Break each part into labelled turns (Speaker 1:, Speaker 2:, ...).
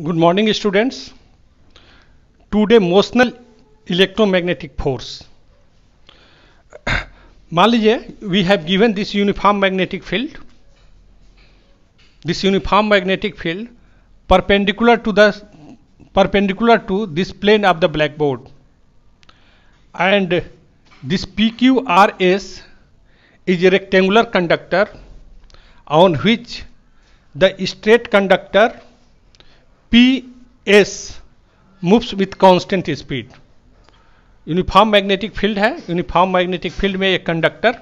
Speaker 1: Good morning students. Today motional electromagnetic force. Malije, we have given this uniform magnetic field. This uniform magnetic field perpendicular to the perpendicular to this plane of the blackboard. And this PQRS is a rectangular conductor on which the straight conductor as moves with constant speed uniform magnetic field है uniform magnetic field में एक conductor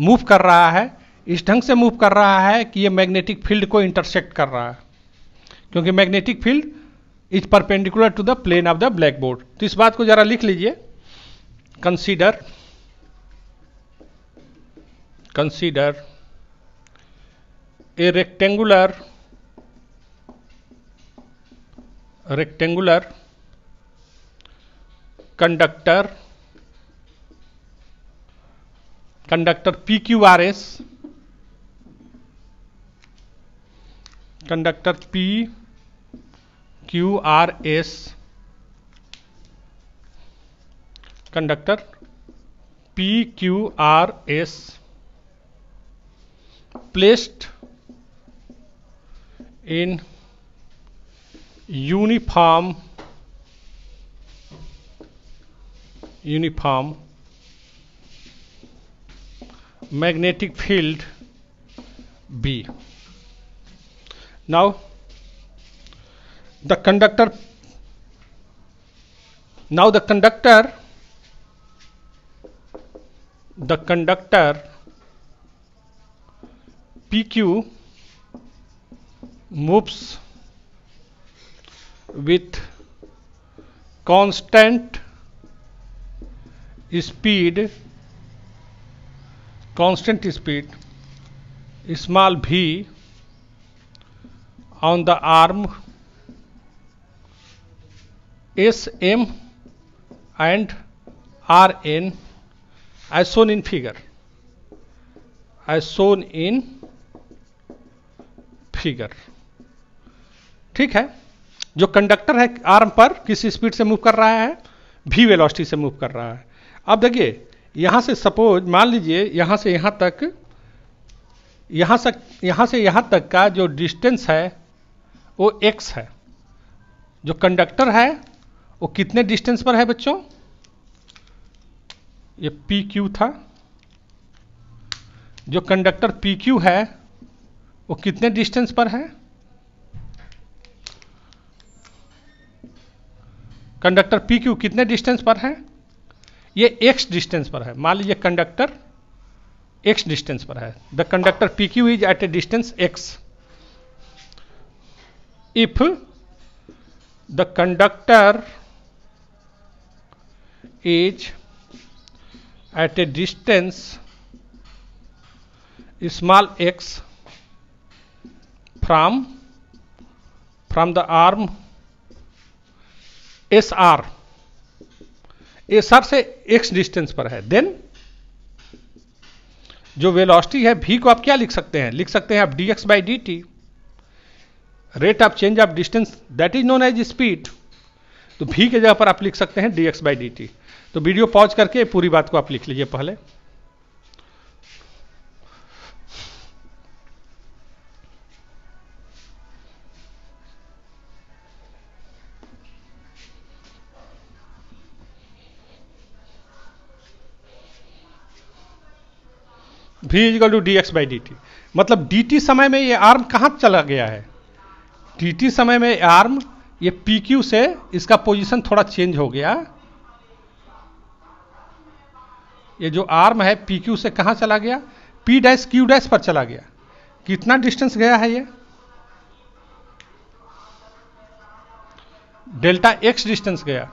Speaker 1: move कर रहा है इस ढंग से move कर रहा है कि ये मैग्नेटिक फील्ड को इंटरसेक्ट कर रहा है क्योंकि magnetic field is perpendicular to the plane of the blackboard तो इस बात को जरा लिख लीजिए consider consider a rectangular rectangular conductor conductor PQRS conductor P Q R S conductor P Q R S placed in uniform uniform magnetic field B. Now the conductor now the conductor the conductor PQ moves with constant speed constant speed small v on the arm sm and rn as shown in figure as shown in figure ठीक है जो conductor है arm पर किस speed से move कर रहा है भी वेलोसिटी से मूव कर रहा है अब देखिए यहाँ से सपोज मान लीजिए यहाँ से यहाँ तक यहाँ से यहाँ से यहाँ तक का जो डिस्टेंस है वो एक्स है जो कंडक्टर है वो कितने डिस्टेंस पर है बच्चों ये पी क्यू था जो कंडक्टर पी क्यू है वो कितने डिस्टेंस पर है कंडक्टर पी क्यू कितने डिस्टेंस पर है ये एक्स डिस्टेंस पर है मान लीजिए कंडक्टर एक्स डिस्टेंस पर है the conductor P Q is at a distance X if the conductor is at a distance small X from from the arm S R S R से X distance पर है then जो velocity है भी को आप क्या लिख सकते हैं लिख सकते हैं आप D X by D T rate of change of distance that is known as speed तो भी के जगह पर आप लिख सकते हैं D X by D T तो वीडियो पॉज करके पूरी बात को आप लिख लीजिए पहले V is equal to D X by D मतलब डी समय में ये आर्म कहाँ चला गया है डी टी समय में आर्म ये पी क्यू से इसका पोजीशन थोड़ा चेंज हो गया ये जो आर्म है पी क्यू से कहाँ चला गया पी डैश क्यू डैश पर चला गया कितना डिस्टेंस गया है ये डेल्टा एक्स डिस्टेंस गया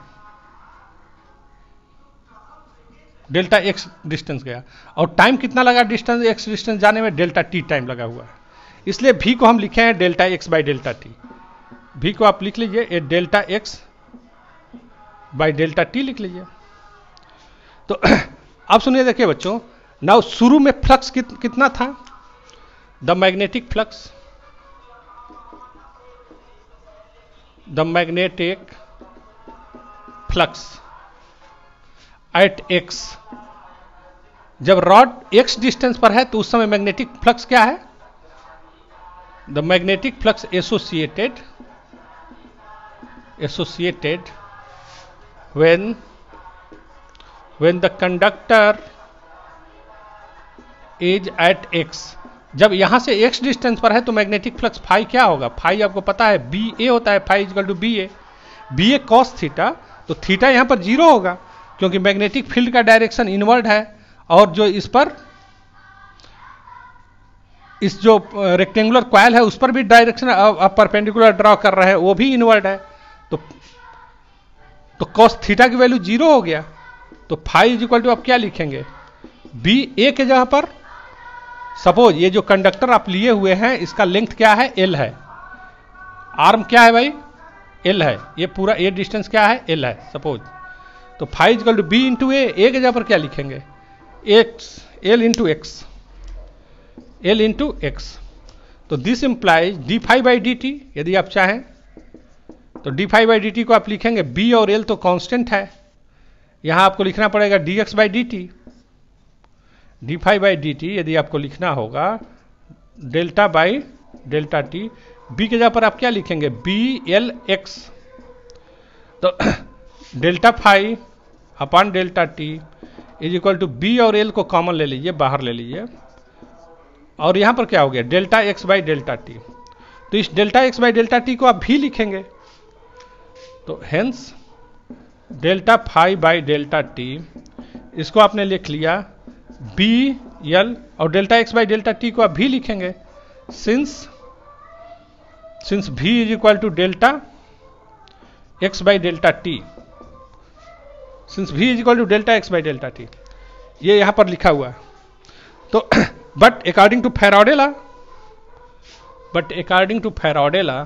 Speaker 1: डेल्टा एक्स डिस्टेंस गया और टाइम कितना लगा डिस्टेंस एक्स डिस्टेंस जाने में डेल्टा टी टाइम लगा हुआ है इसलिए भी को हम लिखे हैं delta X by delta T V को आप लिख लीजिए ए delta X by delta T लिख लीजिए तो अब सुनिए देखिए बच्चों नाउ शुरू में फ्लक्स कित, कितना था the magnetic flux the magnetic flux at X जब रॉड एक्स डिस्टेंस पर है तो उस समय मैग्नेटिक फ्लक्स क्या है the magnetic flux associated associated when when the conductor is at X जब यहां से एक्स डिस्टेंस पर है तो मैग्नेटिक फ्लक्स फाई क्या होगा फाई आपको पता है बी ए होता है phi is equal to B A B A cos theta तो थीटा यहां पर जीरो होगा क्योंकि मैग्नेटिक फील्ड का डायरेक्शन इनवर्ड है और जो इस पर इस जो रेक्टेंगुलर क्वाइल है उस पर भी डायरेक्शन आप परपेंडिकुलर ड्रॉ कर रहे हैं वो भी इनवर्ड है तो तो कॉस थीटा की वैल्यू जीरो हो गया तो फाइव इज इक्वल टू आप क्या लिखेंगे बी ए के जगह पर सपोज ये जो कंडक्टर आप लिए हुए हैं इसका लेंथ क्या है एल है आर्म क्या है भाई एल है ये पूरा ए डिस्टेंस क्या है एल है सपोज तो phi is equal to B into A के जगह पर क्या लिखेंगे x l into x l into x तो this implies D phi by D T यदि आप चाहें तो D phi by D T को आप लिखेंगे b और l तो कांस्टेंट है यहां आपको लिखना पड़ेगा D X by D T D phi by D T यदि आपको लिखना होगा delta by delta T B के जगह पर आप क्या लिखेंगे बी एल एक्स तो delta phi upon delta T is equal to B और एल को कॉमन ले लीजिए बाहर ले लीजिए और यहाँ पर क्या हो गया delta X by delta T तो इस delta X by delta T को आप भी लिखेंगे तो hence delta phi by delta T इसको आपने लिख लिया बी एल और delta X by delta T को आप भी लिखेंगे since since V is equal to delta X by delta T since V is equal to delta X by delta T ये यहाँ पर लिखा हुआ है तो but according to Faraday law but according to Faraday law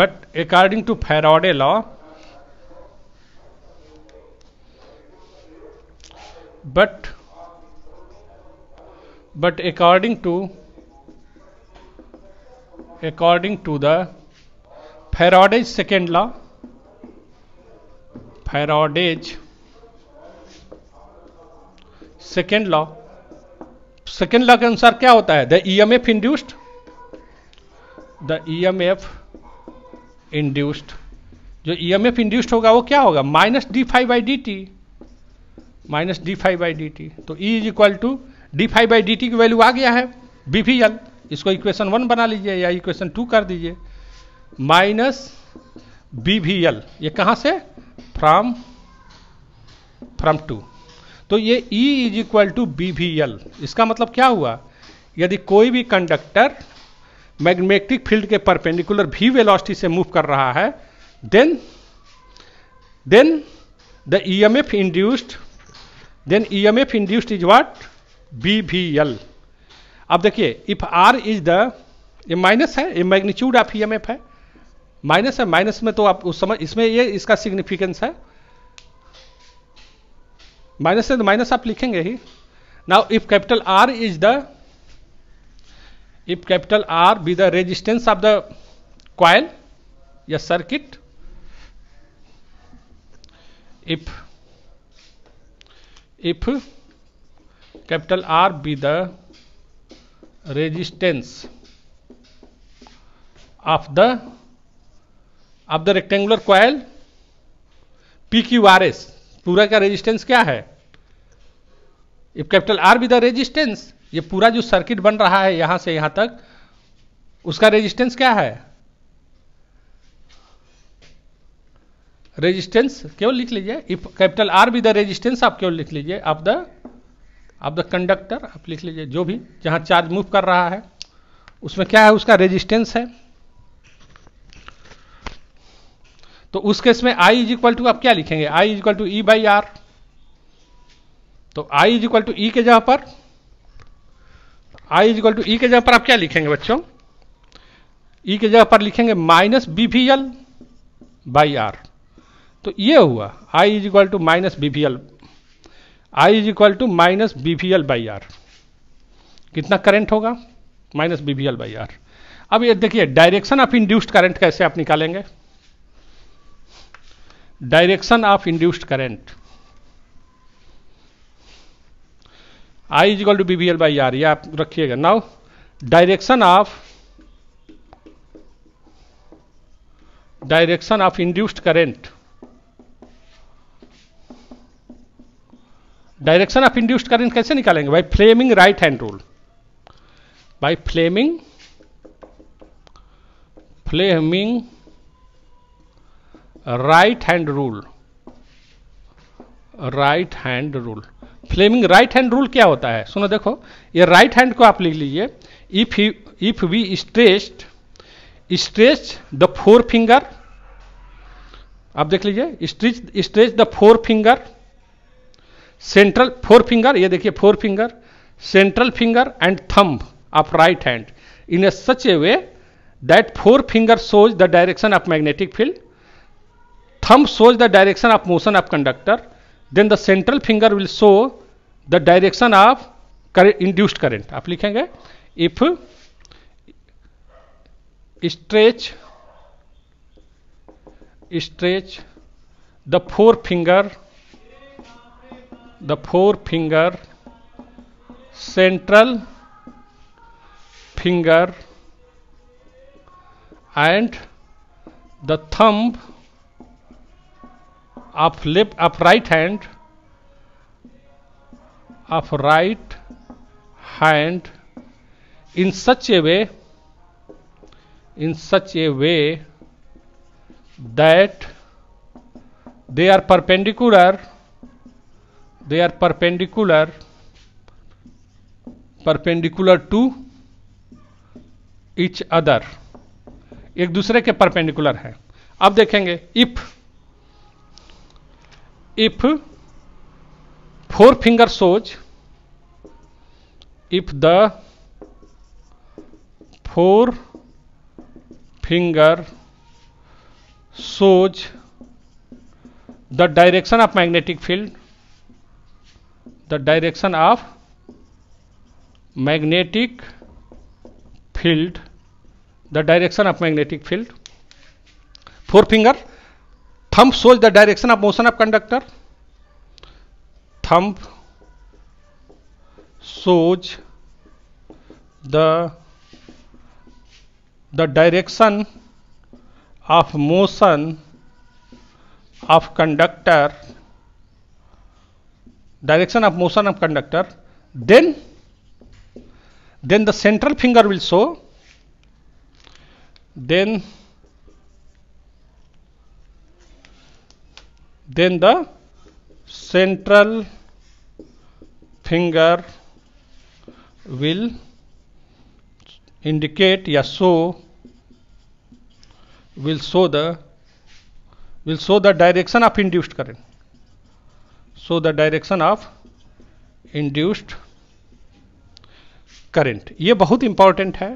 Speaker 1: but according to Faraday law but but according to according to the Faraday's second law Faraday's second law second law के अनुसार क्या होता है the E M F induced the E M F induced जो E M F induced होगा वो क्या होगा minus D phi by D T minus D phi by D T तो E is equal to D phi by D T की value आ गया है बी इसको इक्वेशन वन बना लीजिए या इक्वेशन टू कर दीजिए माइनस बी वी एल ये कहाँ से फ्रॉम फ्रॉम टू तो ये E is equal to B V L इसका मतलब क्या हुआ यदि कोई भी कंडक्टर मैग्नेटिक फील्ड के परपेंडिकुलर भी वेलोसिटी से मूव कर रहा है then then the E M F induced then E M F induced is what B V L अब देखिए इफ आर इज द ये माइनस है ये magnitude of E M F है माइनस है माइनस में तो आप उस समय इसमें ये इसका सिग्निफिकेंस है माइनस है तो माइनस आप लिखेंगे ही now if capital R is the if capital R be the resistance of the coil या circuit if if capital R be the resistance of the of the rectangular coil P Q R S पूरा का resistance क्या है if capital R with the resistance ये पूरा जो circuit बन रहा है यहां से यहां तक उसका रेजिस्टेंस क्या है रेजिस्टेंस क्यों लिख लीजिए if capital R with the resistance आप क्यों लिख लीजिए आप द ऑफ द कंडक्टर आप लिख लीजिए जो भी जहां चार्ज मूव कर रहा है उसमें क्या है उसका रेजिस्टेंस है तो उस केस में आई इज इक्वल टू आप क्या लिखेंगे I is equal to E by R तो I is equal to E के जगह पर I is equal to E के जगह पर आप क्या लिखेंगे बच्चों ई e के जगह पर लिखेंगे minus B V L by R तो ये हुआ I is equal to minus B V L I is equal to minus B V L by R कितना करंट होगा minus B V L by R अब ये देखिए direction of induced current कैसे आप निकालेंगे direction of induced current I is equal to BBL by R ये आप रखिएगा now direction of direction of induced current direction of induced current कैसे निकालेंगे by Fleming right hand rule by Fleming Fleming right hand rule right hand rule Fleming right hand rule क्या होता है सुनो देखो ये राइट हैंड को आप लिख लीजिए if if we stressed stretch the four finger आप देख लीजिए stretch stretch the four finger central four finger ये देखिए four finger central finger and thumb of right hand in a such a way that four finger shows the direction of magnetic field thumb shows the direction of motion of conductor then the central finger will show the direction of current, induced current आप लिखेंगे if stretch stretch the four finger the four finger central finger and the thumb of left of right hand of right hand in such a way in such a way that they are perpendicular they are perpendicular perpendicular to each other एक दूसरे के perpendicular है अब देखेंगे if if four finger shows if the four finger shows the direction of magnetic field the direction of magnetic field the direction of magnetic field four finger thumb shows the direction of motion of conductor thumb shows the the direction of motion of conductor direction of motion of conductor then then the central finger will show then then the central finger will indicate ya so will show the will show the direction of induced current so the direction of induced current ये बहुत important है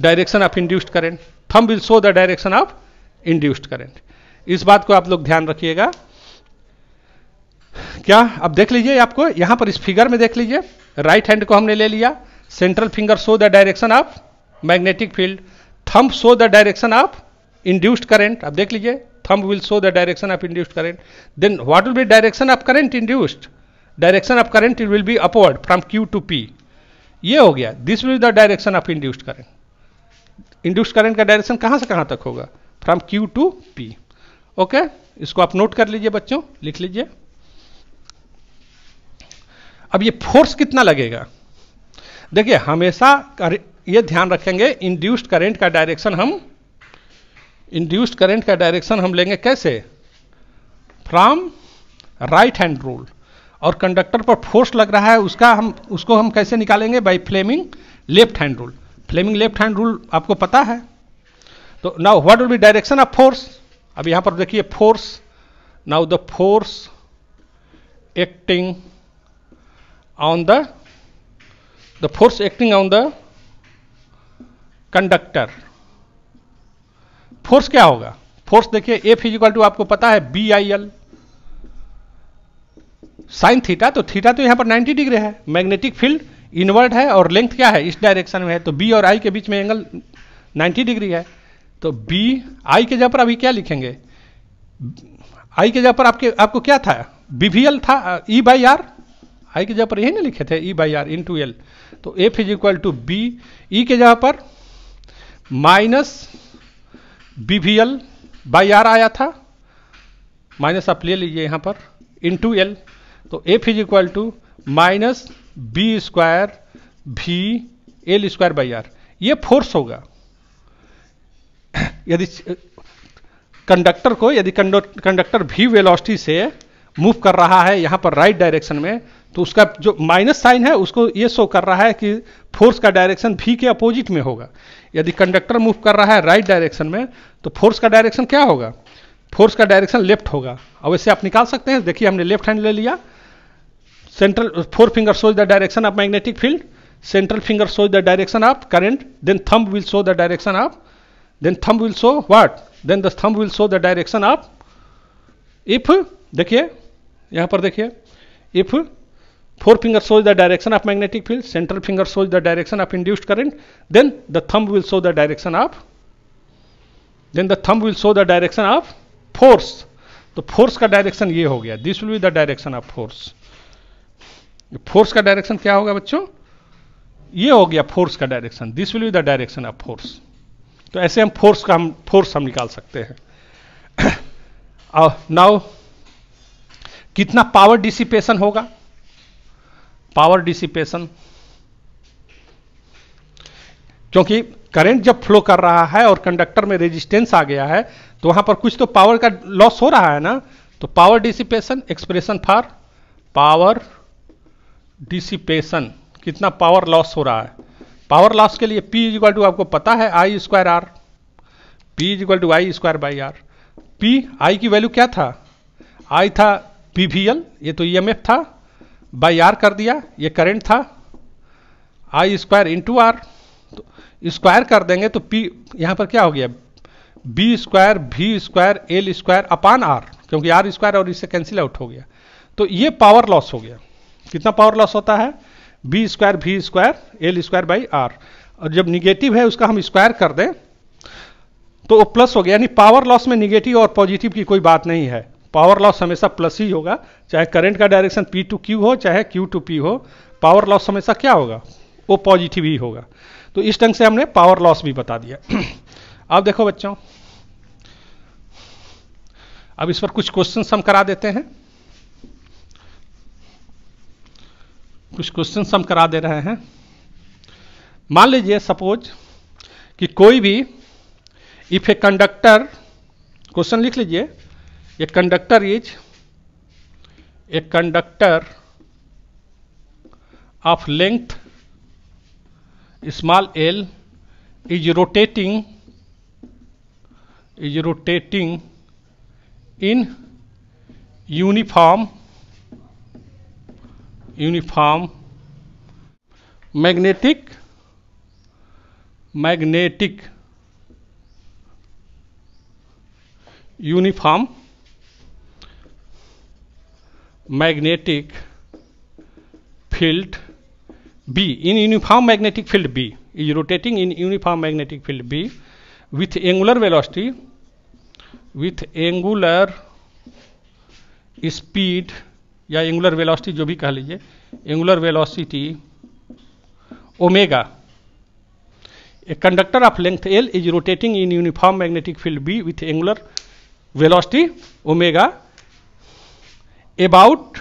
Speaker 1: direction of induced current thumb will show the direction of induced current इस बात को आप लोग ध्यान रखिएगा क्या अब देख लीजिए आपको यहां पर इस फिगर में देख लीजिए राइट हैंड को हमने ले लिया central finger show the direction of magnetic field thumb show the direction of induced current अब देख लीजिए thumb will show the direction of induced current then what will be direction of current induced direction of current it will be upward from Q to P ये हो गया this will the direction of induced current induced current का direction कहां से कहां तक होगा from Q to P okay इसको आप नोट कर लीजिए बच्चों लिख लीजिए अब ये फोर्स कितना लगेगा देखिए हमेशा ये ध्यान रखेंगे इंड्यूस्ड करंट का डायरेक्शन हम इंड्यूस्ड करंट का डायरेक्शन हम लेंगे कैसे फ्रॉम राइट हैंड रूल और कंडक्टर पर फोर्स लग रहा है उसका हम उसको हम कैसे निकालेंगे by Fleming left hand rule Fleming left hand rule आपको पता है तो now what will be direction of force अब यहां पर देखिए force now the force acting on the the acting on the conductor force क्या होगा फोर्स देखिए ए फिजिकल टू आपको पता है B I L sine theta तो थीटा तो यहां पर 90 डिग्री है मैग्नेटिक फील्ड इनवर्ड है और लेंथ क्या है इस डायरेक्शन में है तो बी और आई के बीच में एंगल 90 डिग्री है तो बी आई के जगह पर अभी क्या लिखेंगे आई के जगह पर आपके आपको क्या था बीवीएल था ई बाई आर आई के जगह पर यही ना लिखे थे E by R into L एल तो F is equal to B E के जगह पर माइनस बीवीएल बाई आर आया था माइनस आप ले लीजिए यहाँ पर इन टू एल तो F is equal to minus B square V L square by R ये फोर्स होगा यदि कंडक्टर को यदि कंडक्टर भी वेलोसिटी से मूव कर रहा है यहाँ पर राइट right डायरेक्शन में तो उसका जो माइनस साइन है उसको ये शो कर रहा है कि फोर्स का डायरेक्शन भी के अपोजिट में होगा यदि कंडक्टर मूव कर रहा है राइट right डायरेक्शन में तो फोर्स का डायरेक्शन क्या होगा फोर्स का डायरेक्शन लेफ्ट होगा अब इसे आप निकाल सकते हैं देखिए हमने लेफ्ट हैंड ले लिया central four finger shows the direction of magnetic field central finger shows the direction of current then thumb will show the direction of then thumb will show what then the thumb will show the direction of if देखिए यहां पर देखिए if four finger shows the direction of magnetic field central finger shows the direction of induced current then the thumb will show the direction of then the thumb will show the direction of force तो force का direction ये हो गया this will be the direction of force force का direction क्या होगा बच्चों ये हो गया फोर्स का direction this will be the direction of force तो ऐसे हम फोर्स का हम फोर्स हम निकाल सकते हैं नाउ कितना पावर डिसिपेशन होगा पावर डिसिपेशन क्योंकि करंट जब फ्लो कर रहा है और कंडक्टर में रेजिस्टेंस आ गया है तो वहां पर कुछ तो पावर का लॉस हो रहा है ना तो power dissipation expression for power dissipation कितना पावर लॉस हो रहा है पावर लॉस के लिए P इज इक्वल टू आपको पता है I square R P is equal to I square by R P I की वैल्यू क्या था आई था पी वी एल ये तो ई e था बाई आर कर दिया ये करंट था आई स्क्वायर इंटू आर तो स्क्वायर कर देंगे तो पी यहाँ पर क्या हो गया B square V square L square upon R क्योंकि आर स्क्वायर और इससे कैंसिल आउट हो गया तो ये पावर लॉस हो गया कितना पावर लॉस होता है B square V square L square by R और जब निगेटिव है उसका हम स्क्वायर कर दें तो वो प्लस हो गया यानी पावर लॉस में निगेटिव और पॉजिटिव की कोई बात नहीं है पावर लॉस हमेशा प्लस ही होगा चाहे करंट का डायरेक्शन पी टू क्यू हो चाहे क्यू टू पी हो पावर लॉस हमेशा क्या होगा वो पॉजिटिव ही होगा तो इस ढंग से हमने पावर लॉस भी बता दिया अब देखो बच्चों अब इस पर कुछ क्वेश्चन हम करा देते हैं कुछ क्वेश्चन हम करा दे रहे हैं मान लीजिए सपोज कि कोई भी इफ ए कंडक्टर क्वेश्चन लिख लीजिए a conductor is a conductor of length small L is rotating is rotating in uniform uniform magnetic magnetic uniform magnetic field B in uniform magnetic field B is rotating in uniform magnetic field B with angular velocity with angular speed या angular velocity जो भी कह लीजिए angular velocity omega a conductor of length L is rotating in uniform magnetic field B with angular velocity omega about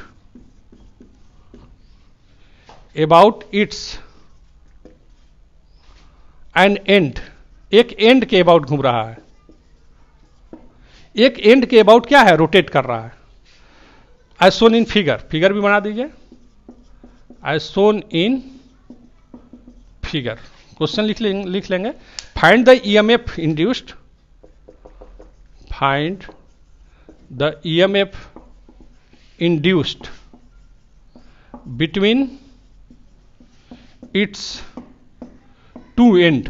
Speaker 1: about its end end एक end के about घूम रहा है एक एंड के अबाउट क्या है रोटेट कर रहा है आई सोन इन फिगर फिगर भी बना दीजिए आई सोन इन फिगर क्वेश्चन लिख लेंगे लिख लेंगे find the E M F induced find the E M F induced between its two end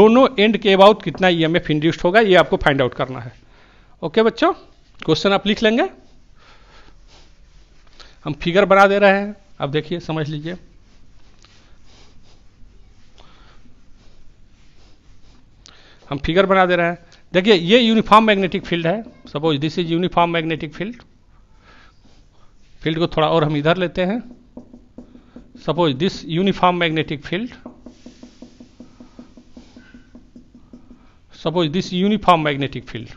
Speaker 1: दोनों एंड के अबाउट कितना ई एम एफ इंड्यूस्ड होगा ये आपको फाइंड आउट करना है ओके okay, बच्चों क्वेश्चन आप लिख लेंगे हम फिगर बना दे रहे हैं अब देखिए समझ लीजिए हम फिगर बना दे रहे हैं देखिए ये यूनिफॉर्म मैग्नेटिक फील्ड है suppose this is uniform magnetic field field को थोड़ा और हम इधर लेते हैं suppose this uniform magnetic field suppose this uniform magnetic field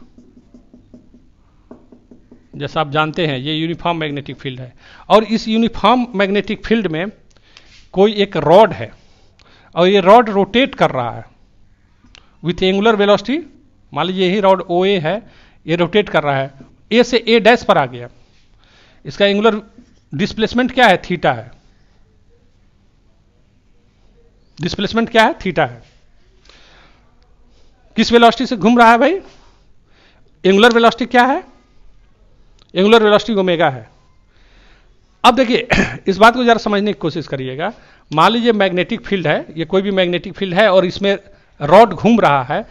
Speaker 1: जैसा आप जानते हैं ये यूनिफॉर्म मैग्नेटिक फील्ड है और इस यूनिफॉर्म मैग्नेटिक फील्ड में कोई एक रॉड है और ये रॉड रोटेट कर रहा है विथ एंगुलर वेलोसिटी मान लीजिए यही रॉड ओ ए है ये रोटेट कर रहा है ए से ए डैश पर आ गया इसका एंगुलर डिस्प्लेसमेंट क्या है थीटा है डिस्प्लेसमेंट क्या है थीटा है किस वेलोसिटी से घूम रहा है भाई एंगुलर वेलोसिटी क्या है एंगुलर वेलोसिटी ओमेगा है अब देखिए इस बात को जरा समझने की कोशिश करिएगा मान लीजिए मैग्नेटिक फील्ड है ये कोई भी मैग्नेटिक फील्ड है और इसमें रॉड घूम रहा है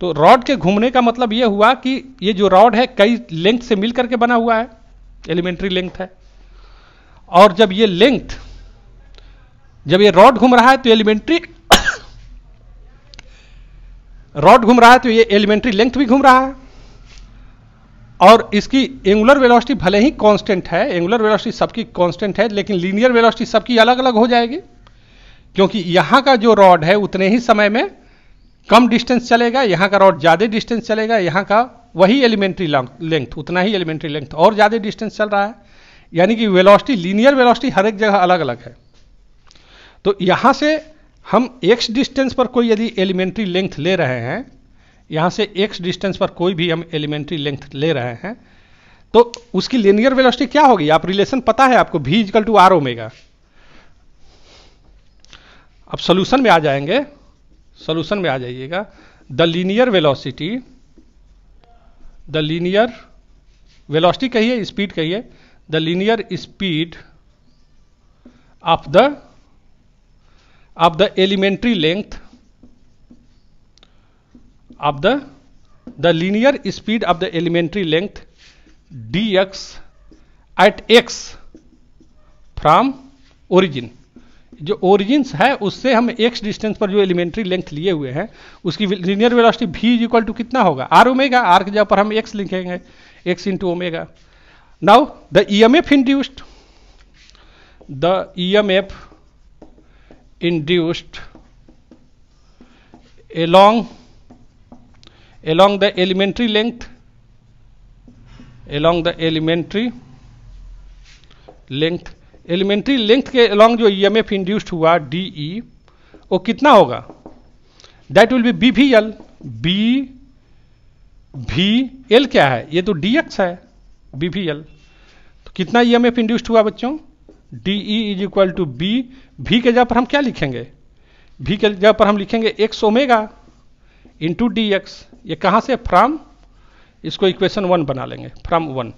Speaker 1: तो रॉड के घूमने का मतलब ये हुआ कि ये जो रॉड है कई लेंथ से मिल करके बना हुआ है एलिमेंट्री लेंथ है और जब ये लेंथ जब ये रॉड घूम रहा है तो एलिमेंट्री रॉड घूम रहा है तो ये एलिमेंट्री लेंथ भी घूम रहा है और इसकी एंगुलर वेलोसिटी भले ही कांस्टेंट है एंगुलर वेलोसिटी सबकी कांस्टेंट है लेकिन लीनियर वेलोसिटी सबकी अलग अलग हो जाएगी क्योंकि यहाँ का जो रॉड है उतने ही समय में कम डिस्टेंस चलेगा यहाँ का रॉड ज़्यादा डिस्टेंस चलेगा यहाँ का वही एलिमेंट्री लेंथ उतना ही एलिमेंट्री लेंथ और ज़्यादा डिस्टेंस चल रहा है यानी कि वेलोसिटी लीनियर वेलोसिटी हर एक जगह अलग अलग है तो यहाँ से हम एक्स डिस्टेंस पर कोई यदि एलिमेंट्री लेंथ ले रहे हैं यहाँ से एक्स डिस्टेंस पर कोई भी हम एलिमेंट्री लेंथ ले रहे हैं तो उसकी लिनियर वेलोसिटी क्या होगी आप रिलेशन पता है आपको भी इजकल टू आर ओमेगा अब सोल्यूशन में आ जाएंगे सोल्यूशन में आ जाइएगा the linear velocity the linear velocity कहिए स्पीड कहिए the linear speed of the of the elementary length of the the linear speed of the elementary length dx at x from origin जो origin है उससे हम x distance पर जो elementary length लिए हुए हैं उसकी linear velocity V is equal to कितना होगा आर ओमेगा आर के जगह पर हम एक्स लिखेंगे X into omega now the E M F induced the E M F induced along along the elementary length along the elementary length elementary length के along जो E M F induced हुआ D E e, वो कितना होगा that will be B V L B V L क्या है ये तो डी एक्स है बी भी एल तो कितना ई एम एफ इंड्यूस्ड हुआ बच्चों D E is equal to B V के जगह पर हम क्या लिखेंगे भी के जगह पर हम लिखेंगे X omega into D X ये कहाँ से फ्राम इसको इक्वेशन वन बना लेंगे फ्राम वन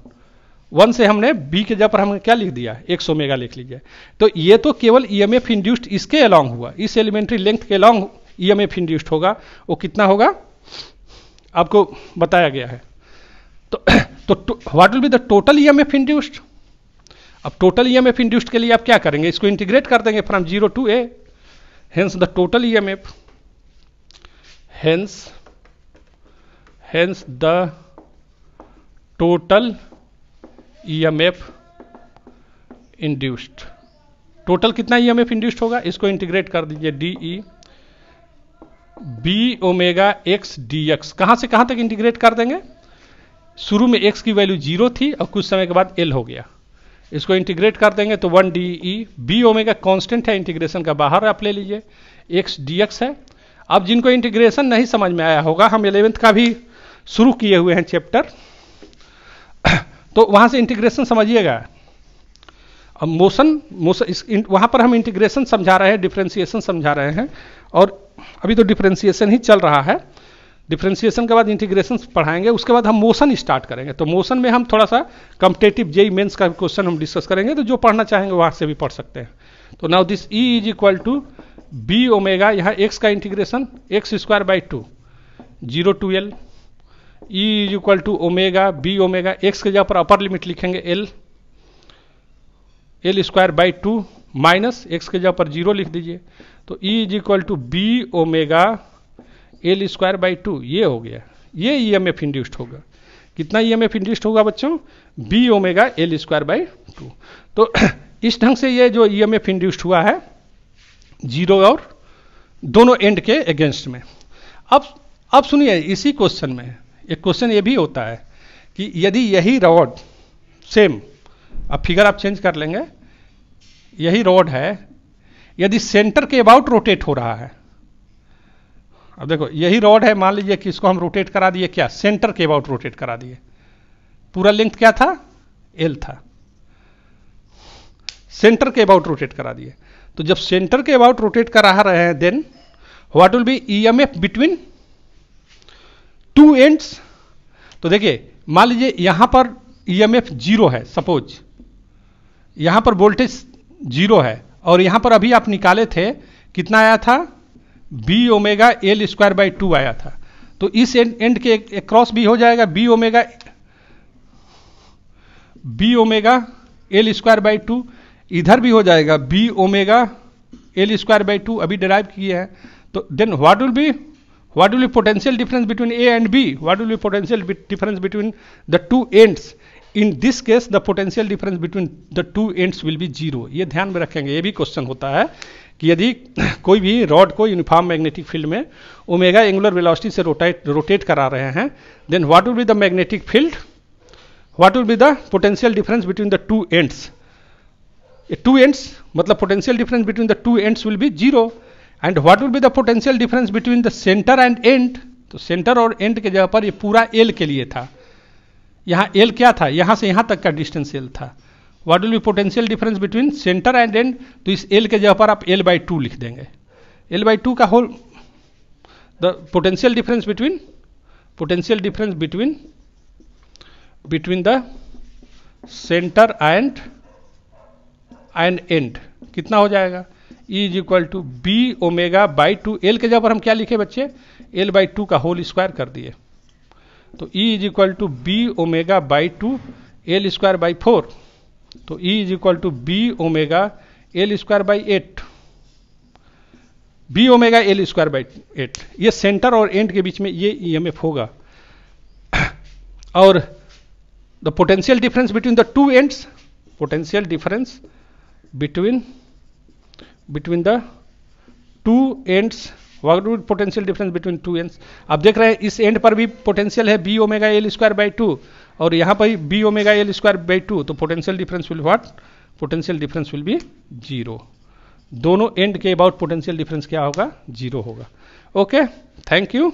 Speaker 1: वन से हमने बी के जगह पर हमने क्या लिख दिया एक सौ मेगा लिख लीजिए तो ये तो केवल ई एम एफ इंड्यूस्ड इसके अलॉन्ग हुआ इस एलिमेंट्री लेंथ के along E M F induced होगा वो कितना होगा आपको बताया गया है तो तो what will be the total E M F induced अब total E M F induced के लिए आप क्या करेंगे इसको इंटीग्रेट कर देंगे from zero to A hence the total E M F hence total E M F induced total कितना ई एम एफ इंड्यूस्ड होगा इसको इंटीग्रेट कर दीजिए D E B omega X D X कहां से कहां तक इंटीग्रेट कर देंगे शुरू में एक्स की वैल्यू जीरो थी और कुछ समय के बाद एल हो गया इसको इंटीग्रेट कर देंगे तो one D E B omega constant है इंटीग्रेशन का बाहर आप ले लीजिए एक्स डी एक्स है अब जिनको इंटीग्रेशन नहीं समझ में आया होगा हम इलेवेंथ का भी शुरू किए हुए हैं चैप्टर तो वहां से इंटीग्रेशन समझिएगा अब मोशन मोशन वहां पर हम इंटीग्रेशन समझा रहे हैं डिफ्रेंसिएशन समझा रहे हैं और अभी तो डिफ्रेंसिएशन ही चल रहा है डिफ्रेंसिएशन के बाद इंटीग्रेशन पढ़ाएंगे उसके बाद हम मोशन स्टार्ट करेंगे तो मोशन में हम थोड़ा सा कम्पटेटिव जे मेन्स का क्वेश्चन हम डिस्कस करेंगे तो जो पढ़ना चाहेंगे वहां से भी पढ़ सकते हैं तो now this E is equal to B omega यहाँ एक्स का integration X square by two zero to L E is equal to omega B omega X के जगह पर अपर लिमिट लिखेंगे L L square by two minus X के जगह पर zero लिख दीजिए तो E is equal to B omega L square by two ये हो गया ये ई एम एफ इंड्यूस्ड होगा कितना ई एम एफ इंड्यूस्ड होगा बच्चों B omega L square by two तो इस ढंग से ये जो ई एम एफ इंड्यूस्ड हुआ है जीरो और दोनों एंड के अगेंस्ट में अब अब सुनिए इसी क्वेश्चन में एक क्वेश्चन ये भी होता है कि यदि यही रॉड सेम अब फिगर आप चेंज कर लेंगे यही रॉड है यदि सेंटर के अबाउट रोटेट हो रहा है अब देखो यही रॉड है मान लीजिए कि इसको हम रोटेट करा दिए क्या सेंटर के अबाउट रोटेट करा दिए पूरा लेंथ क्या था एल था सेंटर के अबाउट रोटेट करा दिए तो जब सेंटर के अबाउट रोटेट करा रहे हैं then what will be E M F between two ends तो देखिए मान लीजिए यहां पर ईएमएफ e जीरो है सपोज यहां पर वोल्टेज जीरो है और यहां पर अभी आप निकाले थे कितना आया था B omega L square by two आया था तो इस एंड एंड के एक क्रॉस भी हो जाएगा B omega B omega L square by two इधर भी हो जाएगा B omega L square by two अभी डराइव किए हैं तो then what will be what will be potential difference between a and b what will be potential be difference between the two ends in this case the potential difference between the two ends will be zero ये ध्यान में रखेंगे ये भी question होता है कि यदि कोई भी रॉड को यूनिफॉर्म मैग्नेटिक फील्ड में ओमेगा एंगुलर वेलोसिटी से रोटेट रोटेट करा रहे हैं then what will be the magnetic field what will be the potential difference between the two ends two ends मतलब potential difference between the two ends will be zero and what will be the potential difference between the centre end end तो centre और end के जगह पर ये पूरा L के लिए था यहाँ एल क्या था यहाँ से यहाँ तक का डिस्टेंस एल था what will be potential difference between centre end end तो इस एल के जगह पर आप एल बाई टू लिख देंगे एल बाई टू का whole the potential difference between potential difference between between the centre end end end कितना हो जाएगा is equal to B omega by two L के जगह पर हम क्या लिखे बच्चे एल बाई टू का होल स्क्वायर कर दिए तो E is equal to B omega by two L square by four तो E is equal to B omega L square by eight B omega L square by eight ये centre और end के बीच में ये ई एम एफ होगा और the potential difference between the two ends potential difference between between the two ends what root potential difference between two ends आप देख रहे हैं इस एंड पर भी पोटेंशियल है B omega L square by two और यहाँ पर B omega L square by two तो potential difference will what potential difference will be zero दोनों एंड के अबाउट पोटेंशियल डिफरेंस क्या होगा जीरो होगा ओके थैंक यू